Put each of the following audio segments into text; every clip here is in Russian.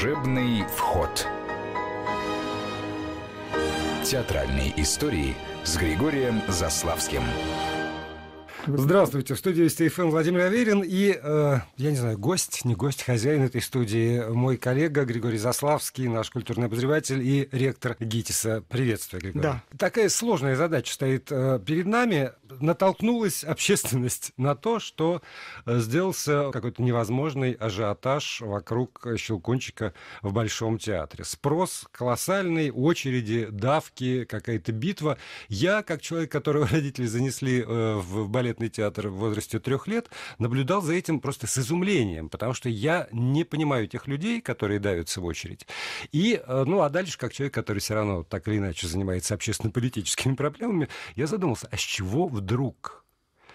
Служебный вход. Театральные истории с Григорием Заславским. Здравствуйте. В студии СТФМ эм Владимир Аверин. И, э, я не знаю, гость, не гость, хозяин этой студии, мой коллега Григорий Заславский, наш культурный обозреватель и ректор ГИТИСа. Приветствую, Григорий. Да. Такая сложная задача стоит э, перед нами. Натолкнулась общественность на то, что э, сделался какой-то невозможный ажиотаж вокруг Щелкунчика в Большом театре. Спрос колоссальный, очереди, давки, какая-то битва. Я, как человек, которого родители занесли э, в балет балетный театр в возрасте трех лет, наблюдал за этим просто с изумлением, потому что я не понимаю тех людей, которые давятся в очередь. И, э, ну, а дальше, как человек, который все равно так или иначе занимается общественно-политическими проблемами, я задумался, а с чего вдруг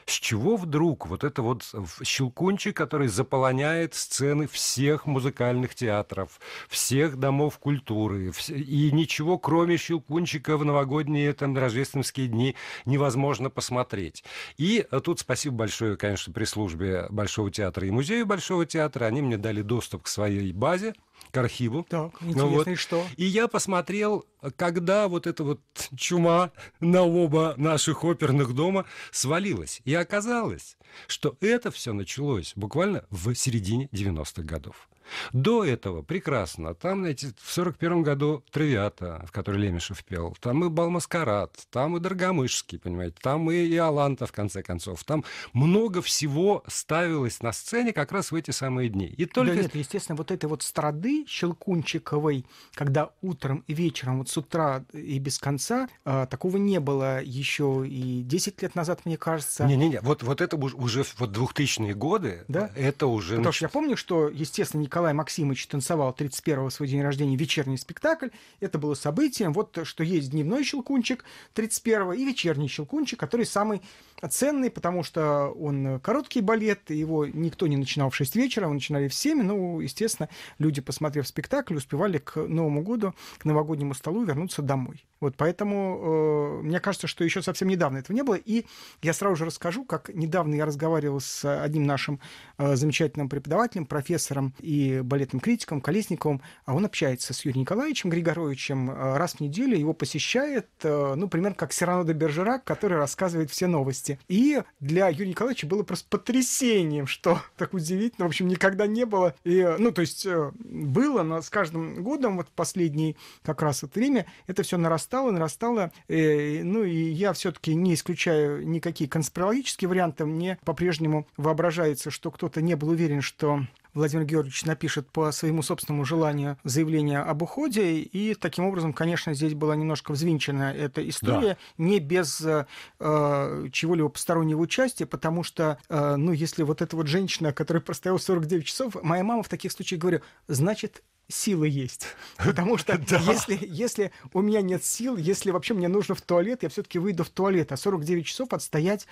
с чего вдруг вот это вот щелкунчик, который заполоняет сцены всех музыкальных театров, всех домов культуры, и ничего, кроме щелкунчика в новогодние там рождественские дни невозможно посмотреть. И э, тут спасибо большое, конечно, при службе Большого театра и музею Большого театра, они мне дали доступ к своей базе, к архиву. Так, ну интересно, вот. и что? И я посмотрел, когда вот эта вот чума на оба наших оперных дома свалилась. И оказалось, что это все началось буквально в середине 90-х годов. До этого прекрасно. Там, знаете, в первом году тревиата, в которой Лемешев пел, там и «Балмаскарад», там и «Доргомышский», понимаете, там и «Иоланта», в конце концов. Там много всего ставилось на сцене как раз в эти самые дни. И только... Да нет, естественно, вот этой вот страды Щелкунчиковой, когда утром и вечером, вот с утра и без конца, а, такого не было еще и 10 лет назад, мне кажется. Не-не-не, вот, вот это уже, вот 2000-е годы, да? это уже... Потому что я помню, что, естественно, не Николай Максимович танцевал 31-го свой день рождения вечерний спектакль. Это было событием. Вот что есть дневной щелкунчик 31-го и вечерний щелкунчик, который самый ценный, потому что он э, короткий балет, его никто не начинал в 6 вечера, он начинали в 7, ну, естественно, люди, посмотрев спектакль, успевали к Новому году, к новогоднему столу вернуться домой. Вот поэтому э, мне кажется, что еще совсем недавно этого не было. И я сразу же расскажу, как недавно я разговаривал с э, одним нашим э, замечательным преподавателем, профессором и балетным критиком Колесниковым, а он общается с Юрием Николаевичем Григоровичем э, раз в неделю, его посещает, э, ну, примерно как Сирано де Бержерак, который рассказывает все новости и для Юрия Николаевича было просто потрясением, что так удивительно, в общем, никогда не было. И, ну, то есть э, было, но с каждым годом, вот последний как раз это время, это все нарастало, нарастало. И, э, ну, и я все-таки не исключаю никакие конспирологические варианты. Мне по-прежнему воображается, что кто-то не был уверен, что Владимир Георгиевич напишет по своему собственному желанию заявление об уходе. И таким образом, конечно, здесь была немножко взвинчена эта история, да. не без э, э, чего-либо постороннего участия, потому что, э, ну, если вот эта вот женщина, которая простояла 49 часов, моя мама в таких случаях говорю, значит, силы есть. Потому что да. если, если у меня нет сил, если вообще мне нужно в туалет, я все-таки выйду в туалет. А 49 часов отстоять,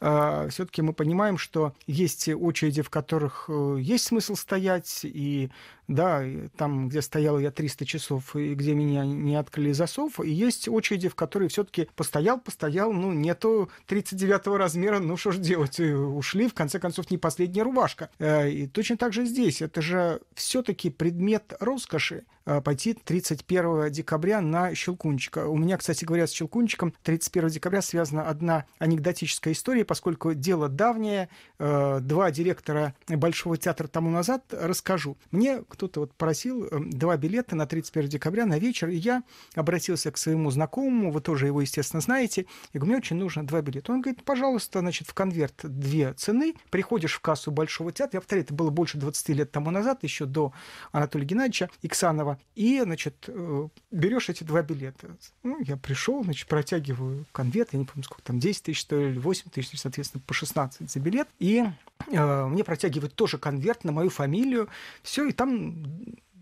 э, все-таки мы понимаем, что есть очереди, в которых э, есть смысл стоять. И да, там, где стоял я 300 часов, и где меня не открыли засов, и есть очереди, в которые все-таки постоял, постоял, ну, нету 39 размера, ну, что ж делать, э, ушли, в конце концов, не последняя рубашка. Э, и точно так же здесь. Это же все-таки предмет роскоши э, пойти 31 декабря на Щелкунчика. У меня, кстати говоря, с Щелкунчиком 31 декабря связана одна анекдотическая история, поскольку дело давнее, э, два директора Большого театра тому назад расскажу. Мне кто-то вот просил э, два билета на 31 декабря на вечер, и я обратился к своему знакомому, вы тоже его, естественно, знаете, и говорю, мне очень нужно два билета. Он говорит, пожалуйста, значит, в конверт две цены, приходишь в кассу Большого театра, я повторяю, это было больше 20 лет тому назад, еще до Анатолия Геннадьевича, Ивановича Иксанова, и, значит, э, берешь эти два билета. Ну, я пришел, значит, протягиваю конверт, я не помню, сколько там, 10 тысяч, что ли, 8 тысяч, соответственно, по 16 за билет, и э, мне протягивают тоже конверт на мою фамилию, все, и там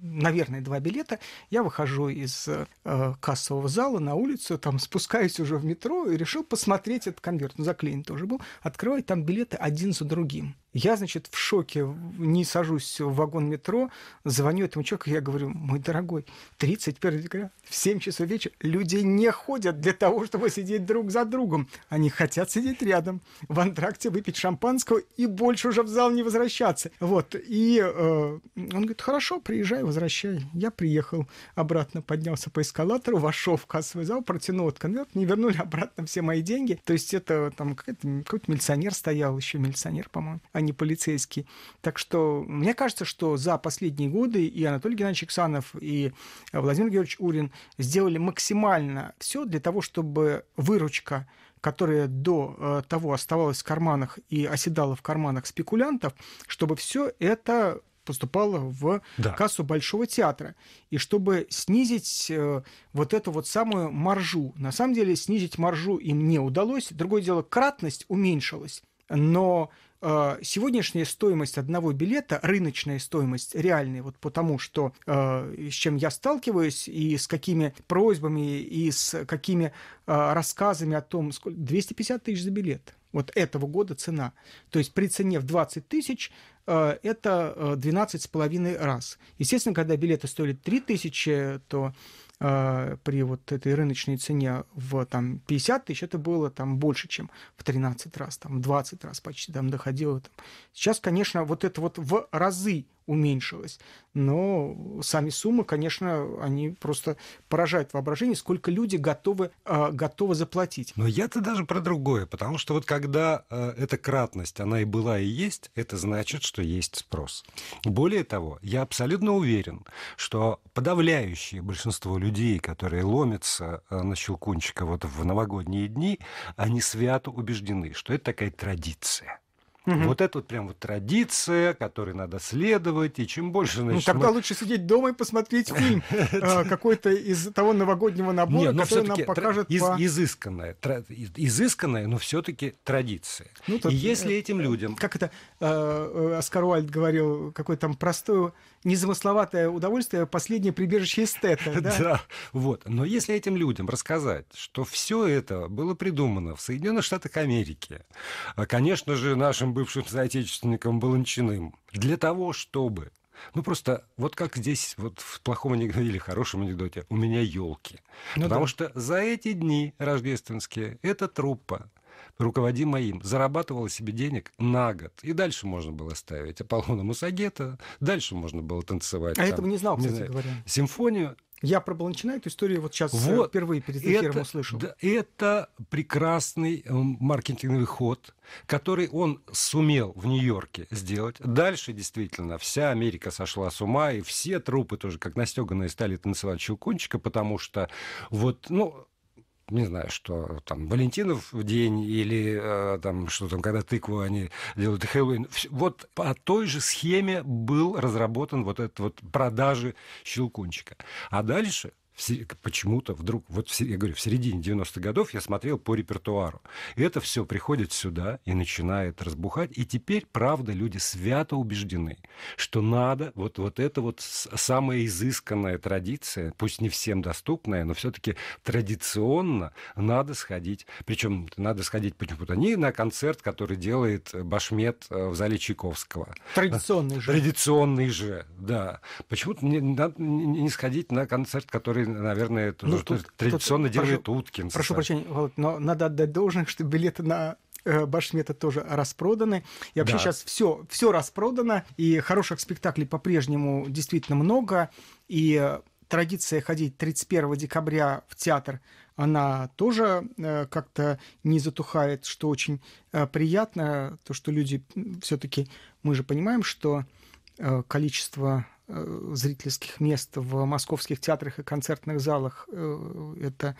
наверное, два билета. Я выхожу из э, кассового зала на улицу, там спускаюсь уже в метро и решил посмотреть этот конверт. Ну, заклеен тоже был. Открываю, там билеты один за другим. Я, значит, в шоке, не сажусь в вагон метро, звоню этому человеку, я говорю, мой дорогой, 31 декабря в 7 часов вечера люди не ходят для того, чтобы сидеть друг за другом. Они хотят сидеть рядом, в антракте выпить шампанского и больше уже в зал не возвращаться. Вот. И э, он говорит, хорошо, приезжай, возвращай. Я приехал обратно, поднялся по эскалатору, вошел в кассовый зал, протянул этот конверт, не вернули обратно все мои деньги. То есть это там какой-то, какой-то милиционер стоял, еще милиционер, по-моему. Они не полицейский. Так что мне кажется, что за последние годы и Анатолий Геннадьевич Иксанов, и э, Владимир Георгиевич Урин сделали максимально все для того, чтобы выручка которая до э, того оставалась в карманах и оседала в карманах спекулянтов, чтобы все это поступало в да. кассу Большого театра. И чтобы снизить э, вот эту вот самую маржу. На самом деле снизить маржу им не удалось. Другое дело, кратность уменьшилась. Но Э, сегодняшняя стоимость одного билета, рыночная стоимость, реальная, вот потому что э, с чем я сталкиваюсь и с какими просьбами и с какими э, рассказами о том, сколько 250 тысяч за билет. Вот этого года цена. То есть при цене в 20 тысяч это 12,5 раз. Естественно, когда билеты стоили 3 тысячи, то Э, при вот этой рыночной цене в там, 50 тысяч, это было там больше, чем в 13 раз, там 20 раз почти там доходило. Там. Сейчас, конечно, вот это вот в разы уменьшилось. Но сами суммы, конечно, они просто поражают воображение, сколько люди готовы, э, готовы заплатить. Но я-то даже про другое, потому что вот когда э, эта кратность, она и была и есть, это значит, что есть спрос. Более того, я абсолютно уверен, что подавляющее большинство людей, которые ломятся а, на Щелкунчика вот в новогодние дни, они свято убеждены, что это такая традиция Угу. Вот это вот прям вот традиция, которой надо следовать, и чем больше... Значит, ну, тогда мы... лучше сидеть дома и посмотреть фильм а, какой-то из того новогоднего набора, который нам покажет Изысканная, изысканная, но все-таки традиция. Ну, и если э, этим людям... Как это э, э, Оскар Уальд говорил, какой там простой незамысловатое удовольствие, последнее прибежище эстета. Да? да, вот. Но если этим людям рассказать, что все это было придумано в Соединенных Штатах Америки, а, конечно же, нашим бывшим соотечественникам Баланчиным, для того, чтобы ну просто вот как здесь вот в плохом анекдоте или хорошем анекдоте у меня елки, ну, потому да. что за эти дни рождественские эта труппа руководимо им, зарабатывала себе денег на год. И дальше можно было ставить Аполлона Мусагета, дальше можно было танцевать. А там, этого не знал, кстати не знаю, говоря. Симфонию. Я про Баланчина эту историю вот сейчас э, вот впервые перед эфиром это, услышал. Да, это прекрасный э, маркетинговый ход, который он сумел в Нью-Йорке сделать. Дальше действительно вся Америка сошла с ума, и все трупы тоже как настеганные стали танцевать Щелкунчика, потому что вот, ну, не знаю, что там Валентинов в день или э, там что там, когда тыкву они делают Хэллоуин. Вот по той же схеме был разработан вот этот вот продажи щелкунчика. А дальше почему-то вдруг, вот я говорю, в середине 90-х годов я смотрел по репертуару. И это все приходит сюда и начинает разбухать. И теперь, правда, люди свято убеждены, что надо вот, вот эта вот самая изысканная традиция, пусть не всем доступная, но все-таки традиционно надо сходить. Причем надо сходить почему-то не на концерт, который делает Башмет э, в зале Чайковского. Традиционный же. Традиционный же, да. Почему-то не, не, не сходить на концерт, который наверное, ну, тут, традиционно тут, держит прошу, Уткин. Прошу прощения, Володь, но надо отдать должное, что билеты на э, Башмета тоже распроданы. И вообще да. сейчас все, все распродано. И хороших спектаклей по-прежнему действительно много. И э, традиция ходить 31 декабря в театр, она тоже э, как-то не затухает, что очень приятно, то, что люди все-таки, мы же понимаем, что количество Э, зрительских мест в московских театрах и концертных залах э, это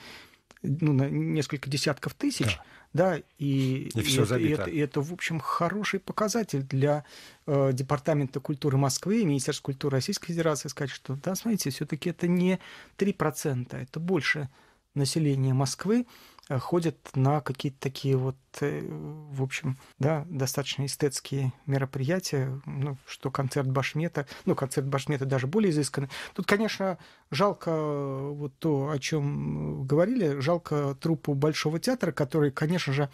ну, на несколько десятков тысяч, да, да и, и, и, это, и, это, и это, в общем, хороший показатель для э, Департамента культуры Москвы и Министерства культуры Российской Федерации сказать, что, да, смотрите, все-таки это не 3%, это больше население Москвы э, ходят на какие-то такие вот, э, в общем, да, достаточно эстетские мероприятия, ну, что концерт Башмета, ну, концерт Башмета даже более изысканный. Тут, конечно, жалко э, вот то, о чем говорили, жалко труппу Большого театра, который, конечно же...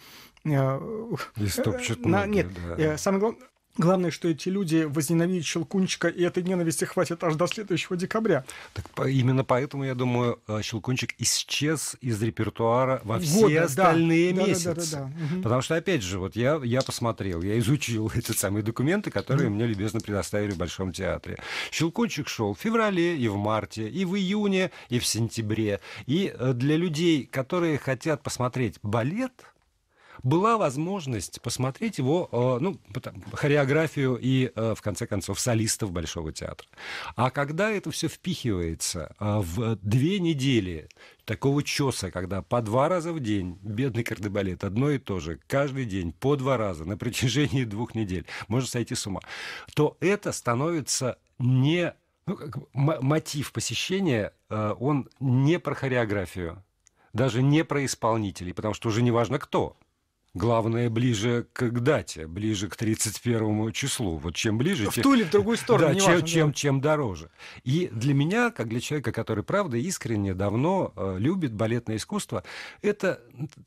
Истопчет на, нет, да. самое главное, Главное, что эти люди возненавидят Щелкунчика, и этой ненависти хватит аж до следующего декабря. Так именно поэтому, я думаю, э, Щелкунчик исчез из репертуара во все Года, остальные да, месяцы. Да, да, да, да. Угу. Потому что, опять же, вот я, я посмотрел, я изучил эти самые документы, которые мне любезно предоставили в Большом театре. Щелкунчик шел в феврале и в марте, и в июне, и в сентябре. И э, для людей, которые хотят посмотреть балет, была возможность посмотреть его, э, ну, хореографию и, э, в конце концов, солистов Большого театра. А когда это все впихивается э, в две недели такого чеса, когда по два раза в день бедный кардебалет одно и то же, каждый день по два раза на протяжении двух недель, можно сойти с ума, то это становится не... Ну, как, мотив посещения, он не про хореографию, даже не про исполнителей, потому что уже не важно кто. Главное, ближе к дате, ближе к 31 числу. Вот чем ближе... В тем... ту или в другую сторону, да, чем, важно, чем, чем дороже. И для меня, как для человека, который, правда, искренне, давно э, любит балетное искусство, это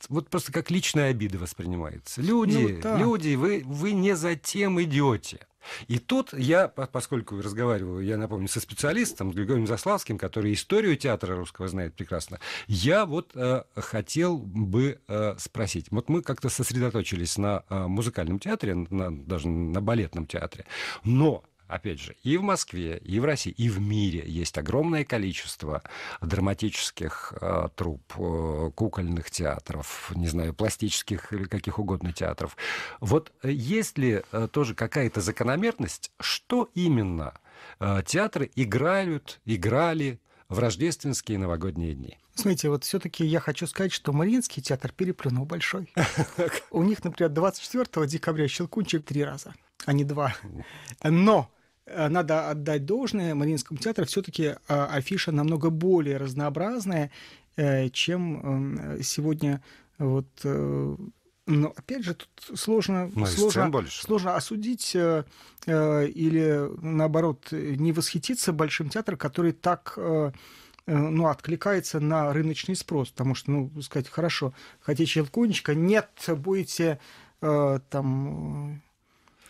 вот просто как личная обида воспринимается. Ну люди, ну, да. люди, вы, вы не за тем идете. И тут я, поскольку разговариваю, я напомню, со специалистом, с Григорием Заславским, который историю театра русского знает прекрасно, я вот э, хотел бы э, спросить. Вот мы как-то сосредоточились на э, музыкальном театре, на, даже на балетном театре, но опять же, и в Москве, и в России, и в мире есть огромное количество драматических э, труп, э, кукольных театров, не знаю, пластических или каких угодно театров. Вот э, есть ли э, тоже какая-то закономерность, что именно э, театры играют, играли в рождественские и новогодние дни? Смотрите, вот все-таки я хочу сказать, что Мариинский театр переплюнул большой. У них, например, 24 декабря Щелкунчик три раза, а не два. Но Э, надо отдать должное, Мариинскому театру все-таки э, афиша намного более разнообразная, э, чем сегодня вот но ну, опять же тут сложно, ну, сложно, сложно осудить э, э, или наоборот не восхититься большим театром, который так э, ну, откликается на рыночный спрос, потому что, ну, сказать, хорошо, хотите щелкунчика, нет, будете э, там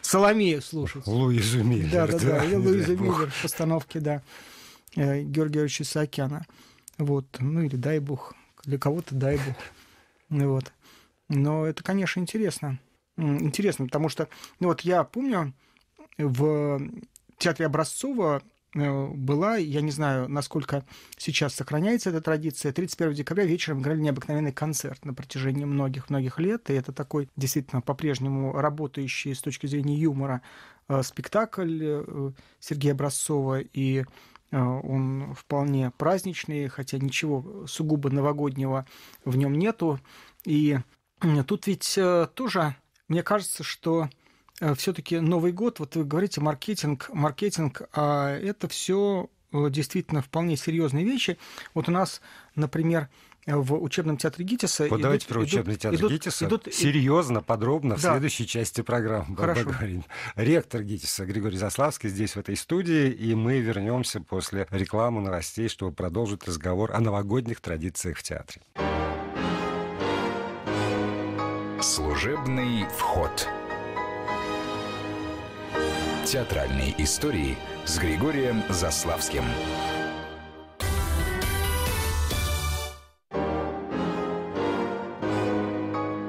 Соломею слушать. Луизу Миллер. Да, да, да. Или Луизу Миллер в постановке, да, э, Георгиевича Саакяна. Вот. Ну или дай бог. Для кого-то дай бог. Вот. Но это, конечно, интересно. Интересно, потому что ну, вот я помню в театре Образцова Э, была, я не знаю, насколько сейчас сохраняется эта традиция, 31 декабря вечером играли необыкновенный концерт на протяжении многих-многих лет, и это такой действительно по-прежнему работающий с точки зрения юмора э, спектакль э, Сергея Образцова, и он вполне праздничный, хотя ничего сугубо новогоднего в нем нету. И тут ведь тоже, мне кажется, что Э, все-таки Новый год, вот вы говорите, маркетинг, маркетинг, а это все э, действительно вполне серьезные вещи. Вот у нас, например, э, в учебном театре ГИТИСа... Вот давайте про учебный идут, театр идут, ГИТИСа идут, серьезно, подробно да. в следующей части программы. Хорошо. Поговорим. Ректор ГИТИСа Григорий Заславский здесь, в этой студии, и мы вернемся после рекламы новостей, чтобы продолжить разговор о новогодних традициях в театре. Служебный вход театральной истории с Григорием Заславским.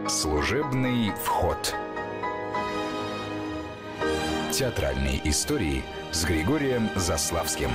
Служебный вход. Театральные истории с Григорием Заславским.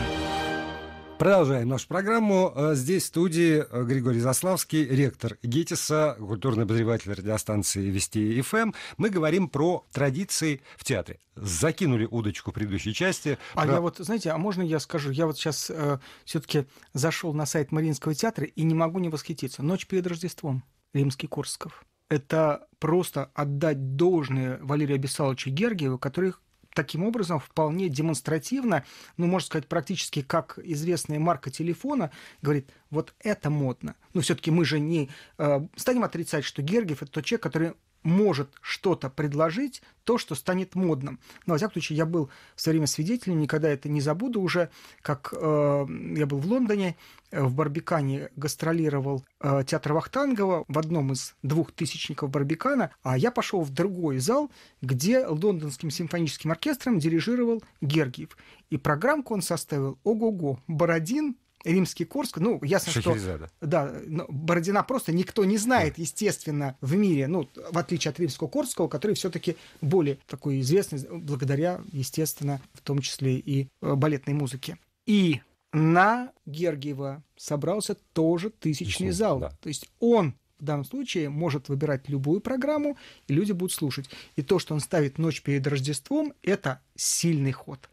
Продолжаем нашу программу. Э, здесь в студии э, Григорий Заславский, ректор ГИТИСа, культурный обозреватель радиостанции «Вести ФМ». Эм». Мы говорим про традиции в театре. Закинули удочку в предыдущей части. А я вот, знаете, а можно я скажу? Я вот сейчас э, все таки зашел на сайт Мариинского театра и не могу не восхититься. «Ночь перед Рождеством» Римский Курсков. Это просто отдать должное Валерию Абисаловичу Гергиеву, который таким образом вполне демонстративно, ну, можно сказать, практически как известная марка телефона, говорит, вот это модно. Но ну, все-таки мы же не э, станем отрицать, что Гергиев это тот человек, который может что-то предложить, то, что станет модным. Но, во всяком случае, я был все время свидетелем, никогда это не забуду уже, как э, я был в Лондоне, э, в Барбикане гастролировал э, театр Вахтангова в одном из двух тысячников Барбикана, а я пошел в другой зал, где лондонским симфоническим оркестром дирижировал Гергиев. И программку он составил «Ого-го», «Бородин», римский Курск, ну, ясно, Шахерезада. что... Да, но Бородина просто никто не знает, да. естественно, в мире, ну, в отличие от римского Курского, который все-таки более такой известный, благодаря, естественно, в том числе и э, балетной музыке. И на Гергиева собрался тоже тысячный Весну, зал. Да. То есть он в данном случае может выбирать любую программу, и люди будут слушать. И то, что он ставит ночь перед Рождеством, это сильный ход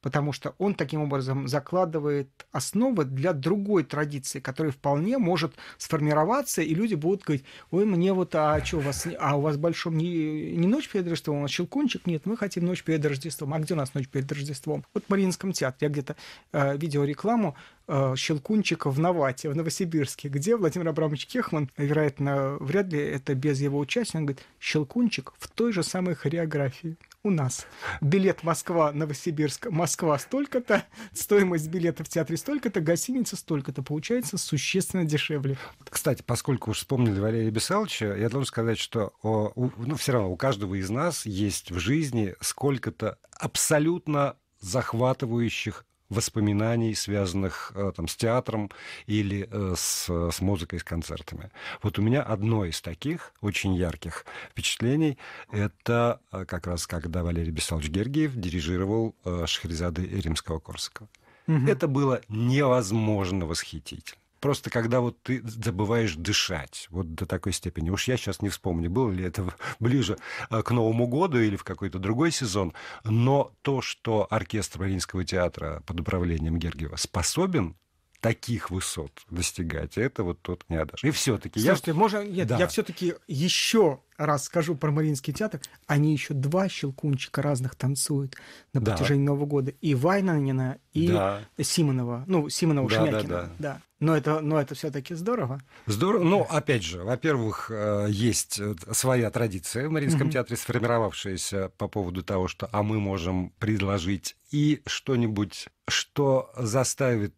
потому что он таким образом закладывает основы для другой традиции, которая вполне может сформироваться, и люди будут говорить, ой, мне вот, а что у вас, а у вас большом не, не ночь перед Рождеством, у нас щелкунчик, нет, мы хотим ночь перед Рождеством, а где у нас ночь перед Рождеством? Вот в Мариинском театре, я где-то э, видел рекламу, э, Щелкунчика в Навате, в Новосибирске, где Владимир Абрамович Кехман, вероятно, вряд ли это без его участия, он говорит, Щелкунчик в той же самой хореографии у нас. Билет Москва-Новосибирск, Москва, столько-то, стоимость билета в театре столько-то, гостиница столько-то. Получается существенно дешевле. Кстати, поскольку уж вспомнили Валерия Бесаловича, я должен сказать, что у, ну, все равно у каждого из нас есть в жизни сколько-то абсолютно захватывающих воспоминаний, связанных э, там, с театром или э, с, с музыкой, с концертами. Вот у меня одно из таких очень ярких впечатлений – это э, как раз когда Валерий Бессалович Гергиев дирижировал Шахризады Римского-Корсакова. Угу. Это было невозможно восхитительно. Просто когда вот ты забываешь дышать, вот до такой степени. Уж я сейчас не вспомню, было ли это ближе э, к Новому году или в какой-то другой сезон, но то, что оркестр Мариинского театра под управлением Гергиева способен таких высот достигать, это вот тот не одашь. И все-таки я... Слушайте, можно... Нет, да. я все-таки еще раз скажу про Мариинский театр, они еще два щелкунчика разных танцуют на протяжении да. Нового года. И Вайнанина, и да. Симонова. Ну, Симонова да, Шмякина. Да, да. да. Но это, но это все-таки здорово. Здорово. Ну, опять же, во-первых, э, есть э, своя традиция в Мариинском mm-hmm. театре, сформировавшаяся по поводу того, что а мы можем предложить и что-нибудь, что заставит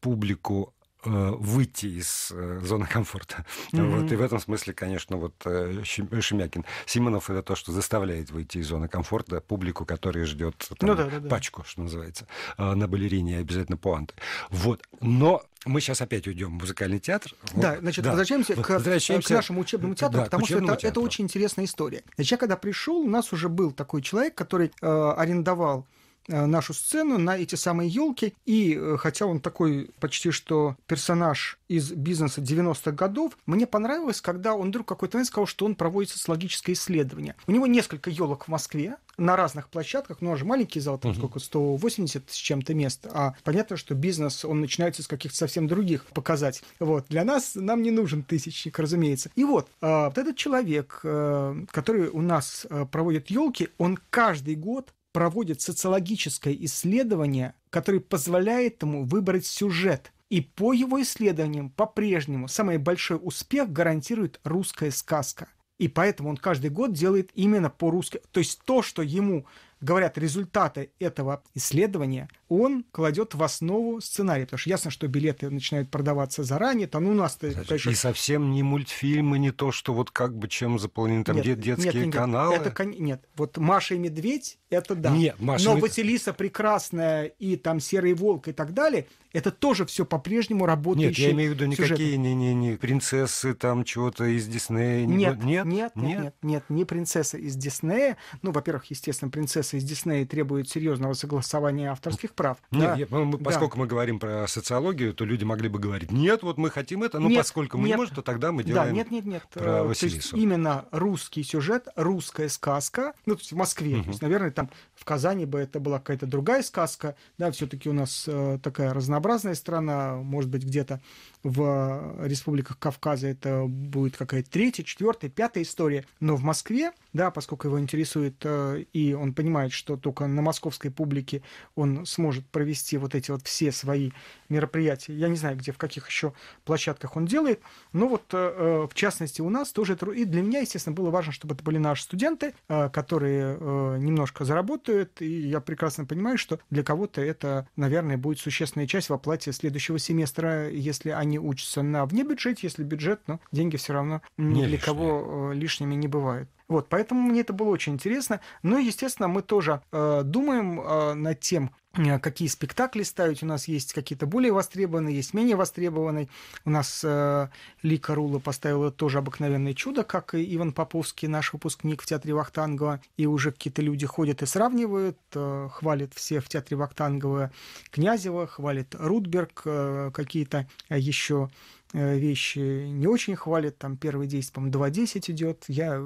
публику Э, выйти из э, зоны комфорта. Mm-hmm. Вот, и в этом смысле, конечно, вот э, Шемякин. Симонов это то, что заставляет выйти из зоны комфорта публику, которая ждет там, ну, да, да, пачку, что называется, на балерине обязательно пуанты. Вот. Но мы сейчас опять уйдем в музыкальный театр. Да, значит, да. Возвращаемся, к, возвращаемся к нашему учебному театру, да, потому что это, это очень интересная история. Значит, я когда пришел, у нас уже был такой человек, который э, арендовал Э, нашу сцену на эти самые елки. И э, хотя он такой почти что персонаж из бизнеса 90-х годов, мне понравилось, когда он вдруг какой-то момент сказал, что он проводит социологическое исследование. У него несколько елок в Москве на разных площадках, но ну, он же маленький зал, там угу. сколько, 180 с чем-то мест, а понятно, что бизнес, он начинается с каких-то совсем других показателей. Вот, для нас, нам не нужен тысячник, разумеется. И вот, э, вот этот человек, который у нас проводит елки, он каждый год проводит социологическое исследование, которое позволяет ему выбрать сюжет. И по его исследованиям по-прежнему самый большой успех гарантирует русская сказка. И поэтому он каждый год делает именно по-русски. То есть то, что ему говорят результаты этого исследования, он кладет в основу сценария, потому что ясно, что билеты начинают продаваться заранее, там ну, у нас... Значит, конечно... И совсем не мультфильмы, не то, что вот как бы чем заполнены там нет, дет детские нет, нет, нет. каналы. Это, нет, вот «Маша и медведь» — это да. Нет, Маша Но и... «Василиса прекрасная» и там «Серый волк» и так далее — это тоже все по-прежнему работает. Нет, я имею в виду никакие не, не, не принцессы там чего-то из Диснея. Нет, не... нет, нет, нет, нет, нет, не принцесса из Диснея. Ну, во-первых, естественно, принцесса корпорации с Дисней требует серьезного согласования авторских прав. Нет, да. нет, мы, поскольку да. мы говорим про социологию, то люди могли бы говорить, нет, вот мы хотим это, но нет, поскольку мы нет. не можем, то тогда мы делаем да, нет, нет, нет. про то есть именно русский сюжет, русская сказка, ну, то есть в Москве, угу. то есть, наверное, там в Казани бы это была какая-то другая сказка, да, все-таки у нас э, такая разнообразная страна, может быть, где-то в э, республиках Кавказа это будет какая-то третья, четвертая, пятая история. Но в Москве, да, поскольку его интересует, э, и он понимает, что только на московской публике он сможет провести вот эти вот все свои мероприятия. Я не знаю, где, в каких еще площадках он делает, но вот э, в частности у нас тоже это... И для меня, естественно, было важно, чтобы это были наши студенты, которые немножко заработают, и я прекрасно понимаю, что для кого-то это, наверное, будет существенная часть в оплате следующего семестра, если они они учатся на вне бюджете, если бюджет, но деньги все равно ни не для лишние. кого э, лишними не бывают. Вот, поэтому мне это было очень интересно. Ну и, естественно, мы тоже э, думаем э, над тем, Э, какие спектакли ставить. У нас есть какие-то более востребованные, есть менее востребованные. У нас э, Ли Карула поставила тоже обыкновенное чудо, как и Иван Поповский, наш выпускник в театре Вахтангова. И уже какие-то люди ходят и сравнивают, э, хвалят все в театре Вахтангова Князева, хвалит Рудберг, э, какие-то э, еще Э, вещи не очень хвалят, там первый 10, по-моему, 2.10 идет. Я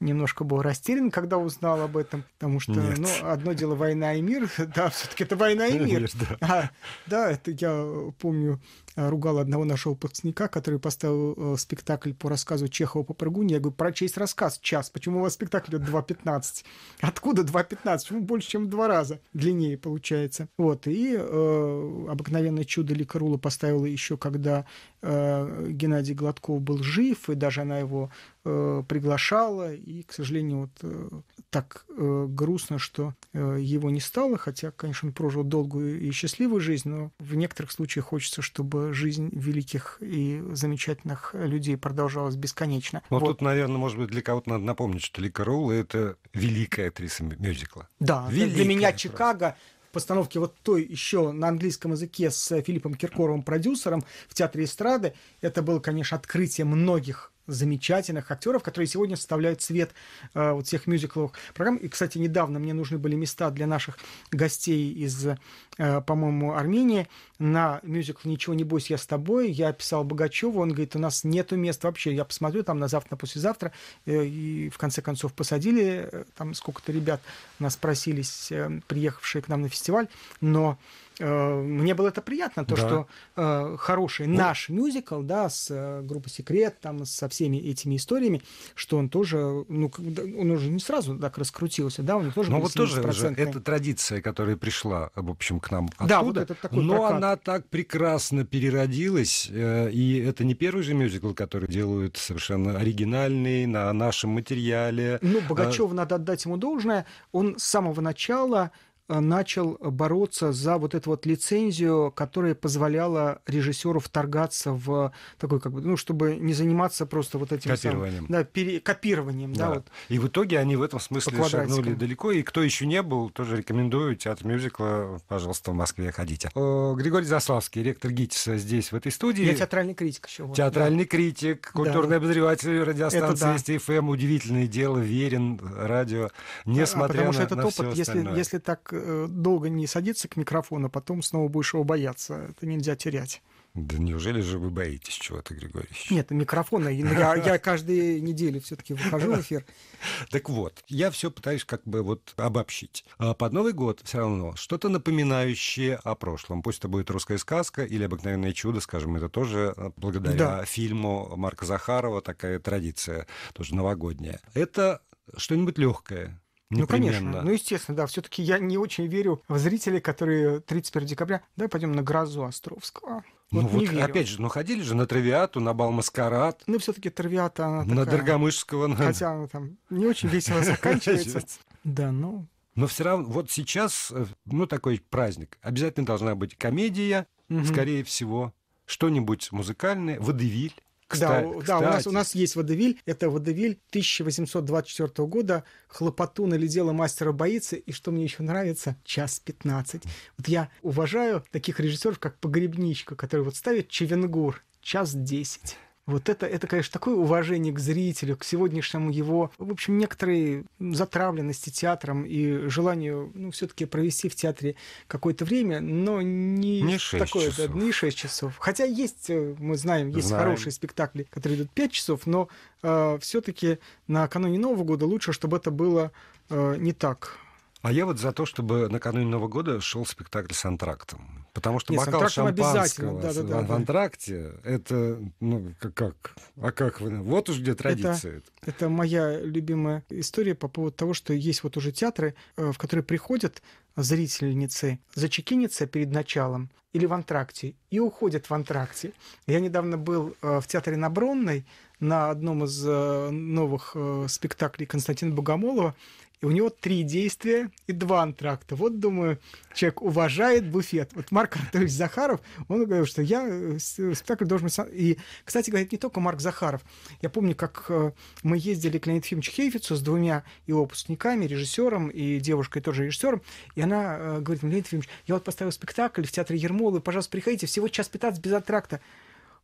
немножко был растерян, когда узнал об этом, потому что, Нет. ну, одно дело война и мир, да, все-таки это война и мир. да. А, да, это я помню, Э, ругал одного нашего выпускника, который поставил э, спектакль по рассказу Чехова по прыгуне. Я говорю, прочесть рассказ час. Почему у вас спектакль идет 2.15? Откуда 2.15? Почему больше, чем в два раза длиннее получается? Вот. И э, обыкновенное чудо Ликарула поставила еще, когда э, Геннадий Гладков был жив, и даже она его э, приглашала. И, к сожалению, вот э, так э, грустно, что э, его не стало, хотя, конечно, он прожил долгую и счастливую жизнь, но в некоторых случаях хочется, чтобы жизнь великих и замечательных людей продолжалась бесконечно. Но ну, вот. тут, наверное, может быть, для кого-то надо напомнить, что Лика Роула — это великая актриса мюзикла. Да, великая, для меня просто. «Чикаго» постановки вот той еще на английском языке с Филиппом Киркоровым, продюсером в Театре эстрады. Это было, конечно, открытие многих замечательных актеров, которые сегодня составляют цвет э, вот всех мюзикловых программ. И, кстати, недавно мне нужны были места для наших гостей из, э, по-моему, Армении на мюзикл «Ничего не бойся, я с тобой». Я писал Богачеву, он говорит, у нас нету мест вообще. Я посмотрю там на завтра, на послезавтра. Э, и в конце концов посадили э, там сколько-то ребят нас просились, э, приехавшие к нам на фестиваль. Но Э, мне было это приятно, то, да. что э, хороший ну. наш мюзикл, да, с э, группой «Секрет», там, со всеми этими историями, что он тоже, ну, он уже не сразу так раскрутился, да, у него тоже Ну, вот тоже уже это традиция, которая пришла, в общем, к нам оттуда, да, вот это такой но прокат. она так прекрасно переродилась, э, и это не первый же мюзикл, который делают совершенно оригинальный, на нашем материале. Ну, э, Богачеву а... надо отдать ему должное, он с самого начала Э, начал бороться за вот эту вот лицензию, которая позволяла режиссеру вторгаться в такой, как бы, ну, чтобы не заниматься просто вот этим... Копированием. Самым, да, пере, копированием, да. да вот, и в итоге они в этом смысле шагнули далеко, и кто еще не был, тоже рекомендую театр мюзикла, пожалуйста, в Москве ходите. Э, Григорий Заславский, ректор ГИТИСа здесь, в этой студии. Я театральный критик еще. Вот, театральный да. критик, культурный да. обозреватель радиостанции Это да. СТФМ, эм», удивительное дело, верен радио, несмотря а, а, потому на, что этот на опыт, если, если так э, Э, долго не садиться к микрофону, а потом снова будешь его бояться. Это нельзя терять. Да неужели же вы боитесь чего-то, Григорий? Нет, микрофона. Я, я каждую неделю все-таки выхожу в эфир. Так вот, я все пытаюсь как бы вот обобщить. А под Новый год все равно что-то напоминающее о прошлом. Пусть это будет русская сказка или обыкновенное чудо, скажем, это тоже э, благодаря да. фильму Марка Захарова такая традиция, тоже новогодняя. Это что-нибудь легкое, Непременно. Ну, конечно. Ну, естественно, да. Все-таки я не очень верю в зрителей, которые 31 декабря, да, пойдем на грозу Островского. Ну, вот ну вот, верю. опять же, ну ходили же на Травиату, на бал Маскарад. Ну, все-таки Травиата, она такая... На Доргомышского. Хотя она там не очень весело заканчивается. Да, ну... Но все равно, вот сейчас, э, ну, такой праздник. Обязательно должна быть комедия, скорее всего, что-нибудь музыкальное, водевиль. Кстати, да, кстати. да у, нас, у нас есть водевиль. Это водевиль 1824 года. Хлопотуна или дело мастера боится. И что мне еще нравится, час 15. Вот я уважаю таких режиссеров, как Погребничка, который вот ставит Чевенгур. Час десять. Вот это, это, конечно, такое уважение к зрителю, к сегодняшнему его, в общем, некоторой затравленности театром и желанию, ну, все таки провести в театре какое-то время, но не, не 6 такое, часов. Да, не 6 часов. Хотя есть, э, мы знаем, есть знаем. хорошие спектакли, которые идут 5 часов, но э, все таки накануне Нового года лучше, чтобы это было э, не так а я вот за то, чтобы накануне Нового года шел спектакль с антрактом. Потому что Нет, бокал шампанского да, да, да, в антракте это ну как, А как вы? Вот уж где традиция. Это, это моя любимая история по поводу того, что есть вот уже театры, э, в которые приходят зрительницы зачекинятся перед началом или в антракте и уходят в антракте. Я недавно был э, в театре на Бронной на одном из э, новых спектаклей Константина Богомолова, и у него три действия и два антракта. Вот, думаю, человек уважает буфет. Вот Марк Антонович Захаров, он говорил, что я э, э, спектакль должен... И, кстати, говорит, не только Марк Захаров. Я помню, как э, мы ездили к Леониду Ефимовичу Хейфицу с двумя и выпускниками, режиссером и девушкой тоже режиссером, и она говорит, Леонид Ефимович, я вот поставил спектакль в театре Ермолы, пожалуйста, приходите, всего час 15 без антракта.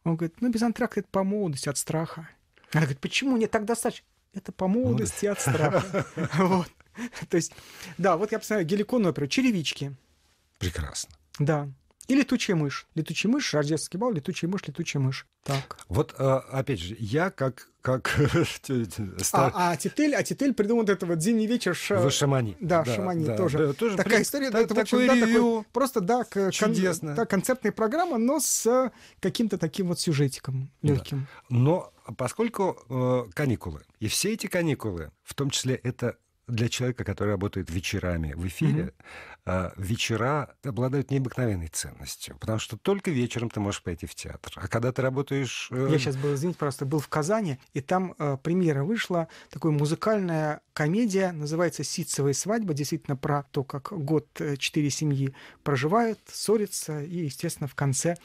Он говорит, ну, без антракта это по молодости, от страха. Она говорит, почему? Мне так достаточно. Это по молодости от ну страха. Вот. То есть, да, вот я посмотрел геликон, например, черевички. Прекрасно. Да. И летучая мышь. Летучая мышь, рождественский бал, летучая мышь, летучая мышь. Так. Вот, а, опять же, я как как... Стар... А, а, титель, а титель придумал вот этого «Зимний вечер» ш... в Шамани. Да, да Шамани да, тоже. Да, тоже. Такая при... история. Так, это, такой, да, ревью. такой Просто, да, к... Чудесно. Кон... да, концертная программа, но с э, каким-то таким вот сюжетиком легким. Да. Но поскольку э, каникулы, и все эти каникулы, в том числе это для человека, который работает вечерами в эфире, mm-hmm. вечера обладают необыкновенной ценностью, потому что только вечером ты можешь пойти в театр. А когда ты работаешь... Э, Я сейчас был, извините, просто был в Казани, и там э, премьера вышла, такая музыкальная комедия, называется «Ситцевая свадьба», действительно про то, как год э, четыре семьи проживают, ссорятся, и, естественно, в конце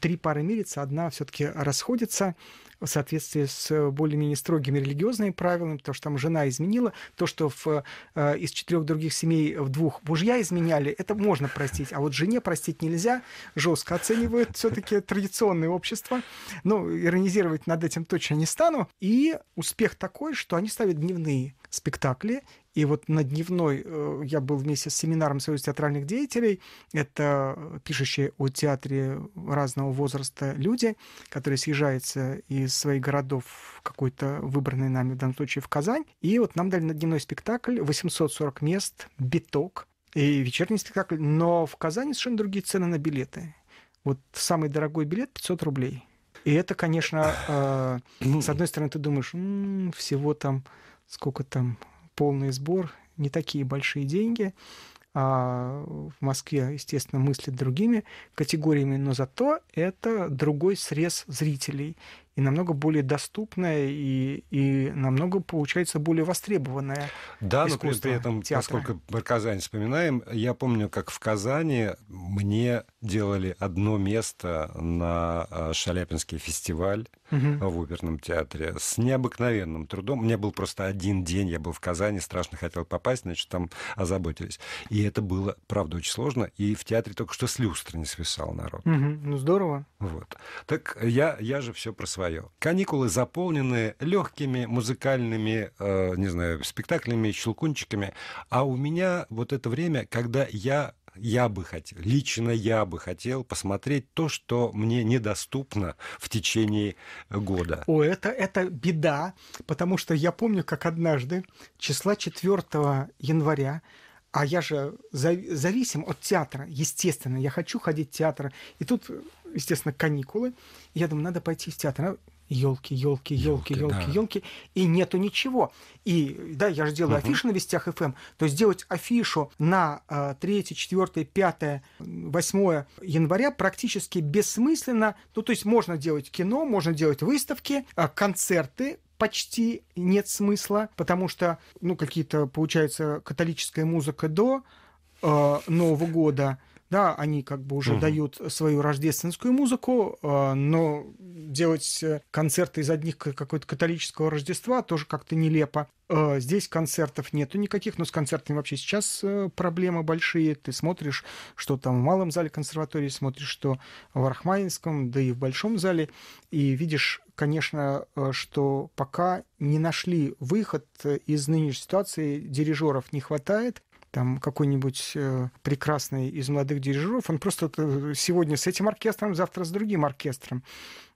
три пары мирятся, одна все таки расходится в соответствии с э, более-менее строгими религиозными правилами, потому что там жена изменила, то, что в, э, из четырех других семей в двух мужья изменяли, это можно простить, а вот жене простить нельзя, жестко оценивают все-таки традиционное общество. Ну, иронизировать над этим точно не стану. И успех такой, что они ставят дневные спектакли, и вот на дневной э, я был вместе с семинаром Союза театральных деятелей. Это пишущие о театре разного возраста люди, которые съезжаются и из своих городов какой-то выбранный нами, в данном случае в Казань. И вот нам дали на дневной спектакль 840 мест, биток и вечерний спектакль. Но в Казани совершенно другие цены на билеты. Вот самый дорогой билет 500 рублей. И это, конечно, э, с одной стороны, ты думаешь, м-м, всего там, сколько там, полный сбор, не такие большие деньги. А в Москве, естественно, мыслят другими категориями, но зато это другой срез зрителей и намного более доступная и, и намного, получается, более востребованная Да, но при, при этом, театра. поскольку мы Казань вспоминаем, я помню, как в Казани мне делали одно место на э, Шаляпинский фестиваль угу. в оперном театре с необыкновенным трудом. У меня был просто один день, я был в Казани, страшно хотел попасть, значит, там озаботились. И это было, правда, очень сложно, и в театре только что с люстры не свисал народ. Угу. Ну, здорово. Вот. Так я, я же все про свое свое. Каникулы заполнены легкими музыкальными, э, не знаю, спектаклями, щелкунчиками. А у меня вот это время, когда я я бы хотел, лично я бы хотел посмотреть то, что мне недоступно в течение года. О, это, это беда, потому что я помню, как однажды, числа 4 января, а я же зависим от театра, естественно, я хочу ходить в театр. И тут естественно, каникулы. Я думаю, надо пойти в театр. Она елки, елки, елки, елки, да. и нету ничего. И да, я же делаю угу. афиши на вестях ФМ. Эм, то есть сделать афишу на 3, 4, 5, 8 января практически бессмысленно. Ну, то есть можно делать кино, можно делать выставки, а концерты, почти нет смысла, потому что, ну, какие-то, получается, католическая музыка до э, Нового года – да, они как бы уже угу. дают свою рождественскую музыку, а, но делать э, концерты из одних какой-то католического Рождества тоже как-то нелепо. А, здесь концертов нету никаких, но с концертами вообще сейчас э, проблемы большие. Ты смотришь, что там в малом зале консерватории, смотришь, что в Архманинском, да и в большом зале, и видишь, конечно, э, что пока не нашли выход из нынешней ситуации, дирижеров не хватает, там какой-нибудь э, прекрасный из молодых дирижеров, он просто э, сегодня с этим оркестром, завтра с другим оркестром.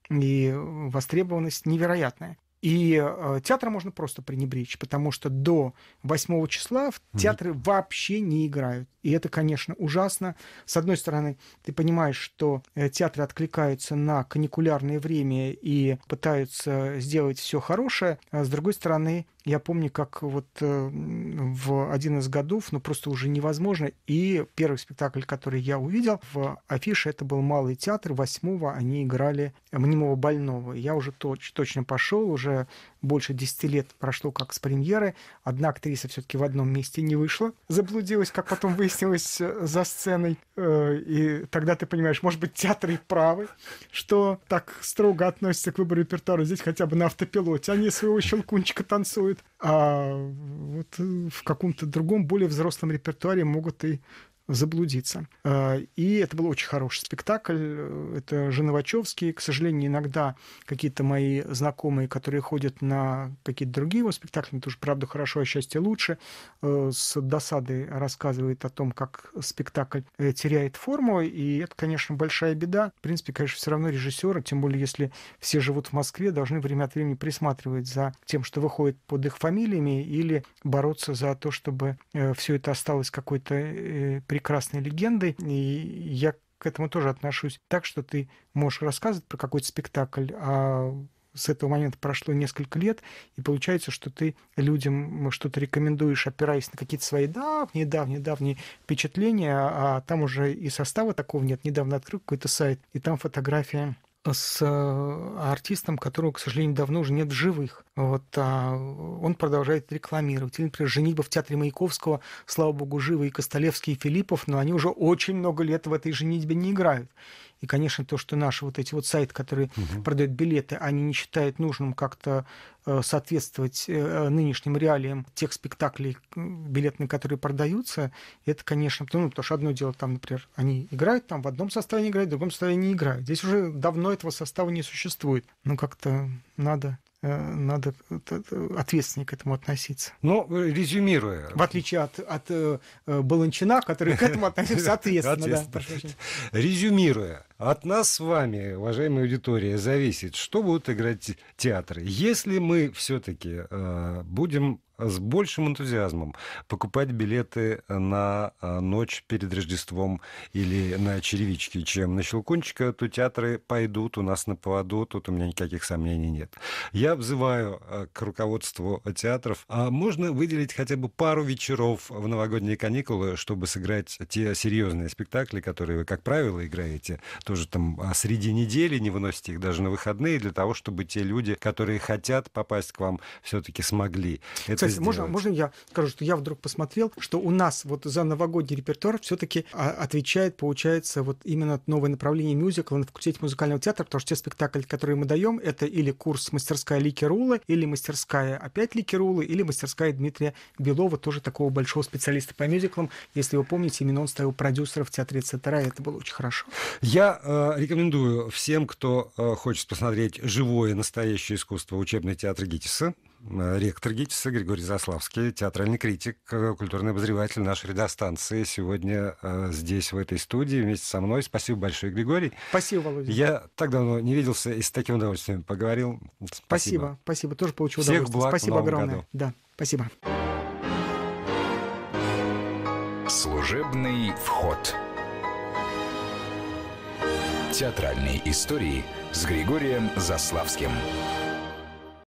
И востребованность невероятная. И э, театра можно просто пренебречь, потому что до 8 числа в театры mm вообще не играют. И это, конечно, ужасно. С одной стороны, ты понимаешь, что э, театры откликаются на каникулярное время и пытаются сделать все хорошее. А с другой стороны, я помню, как вот э, в один из годов, ну просто уже невозможно, и первый спектакль, который я увидел в афише, это был «Малый театр», восьмого они играли «Мнимого больного». Я уже точ точно пошел, уже больше десяти лет прошло как с премьеры. Одна актриса все-таки в одном месте не вышла, заблудилась, как потом выяснилось, э, за сценой. Э, и тогда ты понимаешь, может быть, театр и правы, что так строго относятся к выбору репертуара. Здесь хотя бы на автопилоте. Они а своего щелкунчика танцуют а вот э, в каком-то другом, более взрослом репертуаре могут и заблудиться. Э, и это был очень хороший спектакль. Э, это Женовачевский. К сожалению, иногда какие-то мои знакомые, которые ходят на какие-то другие его спектакли, тоже «Правда хорошо, а счастье лучше», э, с досадой рассказывает о том, как спектакль теряет форму. И это, конечно, большая беда. В принципе, конечно, все равно режиссеры, тем более если все живут в Москве, должны время от времени присматривать за тем, что выходит под их фамилиями, или бороться за то, чтобы все это осталось какой-то прекрасной легендой, и я к этому тоже отношусь так, что ты можешь рассказывать про какой-то спектакль, а с этого момента прошло несколько лет, и получается, что ты людям что-то рекомендуешь, опираясь на какие-то свои давние, давние, давние впечатления, а там уже и состава такого нет. Недавно открыл какой-то сайт, и там фотография с э, артистом, которого, к сожалению, давно уже нет в живых. Вот, а он продолжает рекламировать. Или, например, «Женитьба» в Театре Маяковского, слава богу, живы и Костолевский, и Филиппов, но они уже очень много лет в этой «Женитьбе» не играют. И, конечно, то, что наши вот эти вот сайты, которые угу. продают билеты, они не считают нужным как-то э, соответствовать э, э, нынешним реалиям тех спектаклей билетные, которые продаются, это, конечно, ну, потому что одно дело, там, например, они играют, там в одном составе не играют, в другом составе не играют. Здесь уже давно этого состава не существует. Ну, как-то надо Э, надо ответственнее к этому относиться. Но ну, резюмируя. В отличие от, от э, э, Баланчина, который к этому относился ответственно. Резюмируя. От нас с вами, уважаемая аудитория, зависит, что будут играть театры. Если мы все-таки будем с большим энтузиазмом покупать билеты на э, ночь перед Рождеством или на черевички, чем на Щелкунчика, то театры пойдут у нас на поводу, тут у меня никаких сомнений нет. Я взываю э, к руководству театров, а можно выделить хотя бы пару вечеров в новогодние каникулы, чтобы сыграть те серьезные спектакли, которые вы, как правило, играете, тоже там а, среди недели, не выносите их даже на выходные, для того, чтобы те люди, которые хотят попасть к вам, все-таки смогли. Это кстати, сделать. можно, можно я скажу, что я вдруг посмотрел, что у нас вот за новогодний репертуар все-таки а, отвечает, получается, вот именно новое направление мюзикла на факультете музыкального театра, потому что те спектакли, которые мы даем, это или курс мастерская Лики Рулы, или мастерская опять Лики Рулы, или мастерская Дмитрия Белова, тоже такого большого специалиста по мюзиклам. Если вы помните, именно он ставил продюсером в театре Цетера, и это было очень хорошо. Я э, рекомендую всем, кто э, хочет посмотреть живое настоящее искусство учебный театр ГИТИСа, Э, ректор ГИТИСа Григорий Заславский, театральный критик, э, культурный обозреватель нашей редостанции, сегодня э, здесь, в этой студии, вместе со мной. Спасибо большое, Григорий. Спасибо, Володя. Я так давно не виделся и с таким удовольствием поговорил. Спасибо. Спасибо, спасибо. тоже получил Всех удовольствие. Благ спасибо огромное. Году. Да, спасибо. Служебный вход. Театральные истории с Григорием Заславским.